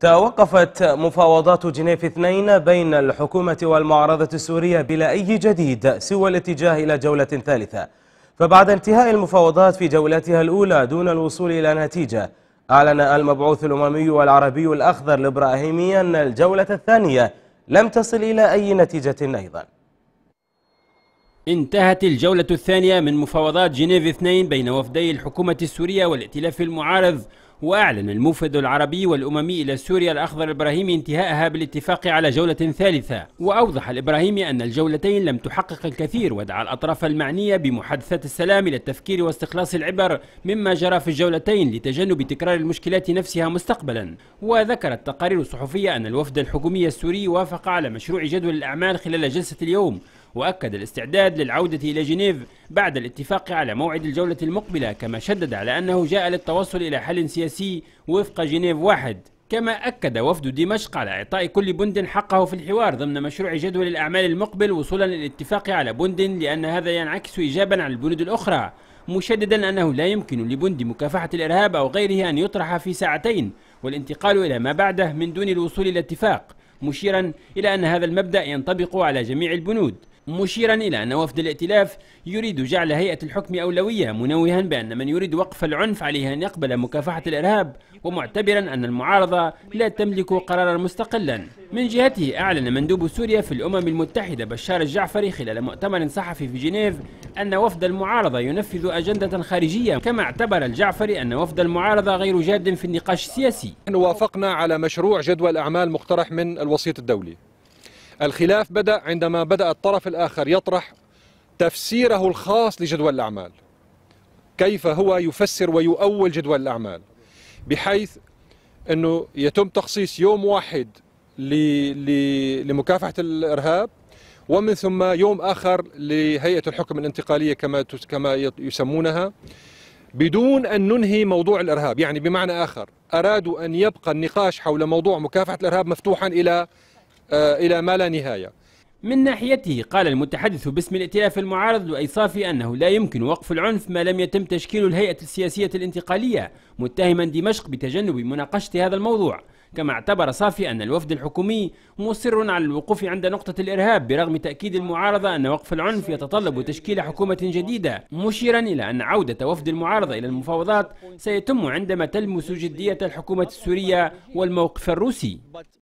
توقفت مفاوضات جنيف اثنين بين الحكومة والمعارضة السورية بلا أي جديد سوى الاتجاه إلى جولة ثالثة فبعد انتهاء المفاوضات في جولتها الأولى دون الوصول إلى نتيجة أعلن المبعوث الأممي والعربي الأخضر الإبراهيمي أن الجولة الثانية لم تصل إلى أي نتيجة أيضاً انتهت الجولة الثانية من مفاوضات جنيف 2 بين وفدي الحكومة السورية والائتلاف المعارض وأعلن الموفد العربي والأممي إلى سوريا الأخضر الإبراهيمي انتهائها بالاتفاق على جولة ثالثة وأوضح الإبراهيمي أن الجولتين لم تحقق الكثير ودعا الأطراف المعنية بمحادثات السلام إلى التفكير واستخلاص العبر مما جرى في الجولتين لتجنب تكرار المشكلات نفسها مستقبلا وذكرت تقارير صحفية أن الوفد الحكومي السوري وافق على مشروع جدول الأعمال خلال جلسة اليوم وأكد الاستعداد للعودة إلى جنيف بعد الاتفاق على موعد الجولة المقبلة كما شدد على أنه جاء للتوصل إلى حل سياسي وفق جنيف واحد كما أكد وفد دمشق على إعطاء كل بند حقه في الحوار ضمن مشروع جدول الأعمال المقبل وصولا للاتفاق على بند لأن هذا ينعكس إيجابا على البنود الأخرى مشددا أنه لا يمكن لبند مكافحة الإرهاب أو غيره أن يطرح في ساعتين والانتقال إلى ما بعده من دون الوصول إلى اتفاق مشيرا إلى أن هذا المبدأ ينطبق على جميع البنود مشيرا إلى أن وفد الائتلاف يريد جعل هيئة الحكم أولوية منوها بأن من يريد وقف العنف عليه أن يقبل مكافحة الإرهاب ومعتبرا أن المعارضة لا تملك قرارا مستقلا من جهته أعلن مندوب سوريا في الأمم المتحدة بشار الجعفري خلال مؤتمر صحفي في جنيف أن وفد المعارضة ينفذ أجندة خارجية كما اعتبر الجعفري أن وفد المعارضة غير جاد في النقاش السياسي وافقنا على مشروع جدول أعمال مقترح من الوسيط الدولي الخلاف بدأ عندما بدأ الطرف الآخر يطرح تفسيره الخاص لجدول الأعمال كيف هو يفسر ويؤول جدول الأعمال بحيث أنه يتم تخصيص يوم واحد لمكافحة الإرهاب ومن ثم يوم آخر لهيئة الحكم الانتقالية كما كما يسمونها بدون أن ننهي موضوع الإرهاب يعني بمعنى آخر أرادوا أن يبقى النقاش حول موضوع مكافحة الإرهاب مفتوحا إلى آه، إلى ما لا نهاية من ناحيته قال المتحدث باسم الائتلاف المعارض لؤي صافي أنه لا يمكن وقف العنف ما لم يتم تشكيل الهيئة السياسية الانتقالية متهما دمشق بتجنب مناقشة هذا الموضوع كما اعتبر صافي أن الوفد الحكومي مصر على الوقوف عند نقطة الإرهاب برغم تأكيد المعارضة أن وقف العنف يتطلب تشكيل حكومة جديدة مشيرا إلى أن عودة وفد المعارضة إلى المفاوضات سيتم عندما تلمس جدية الحكومة السورية والموقف الروسي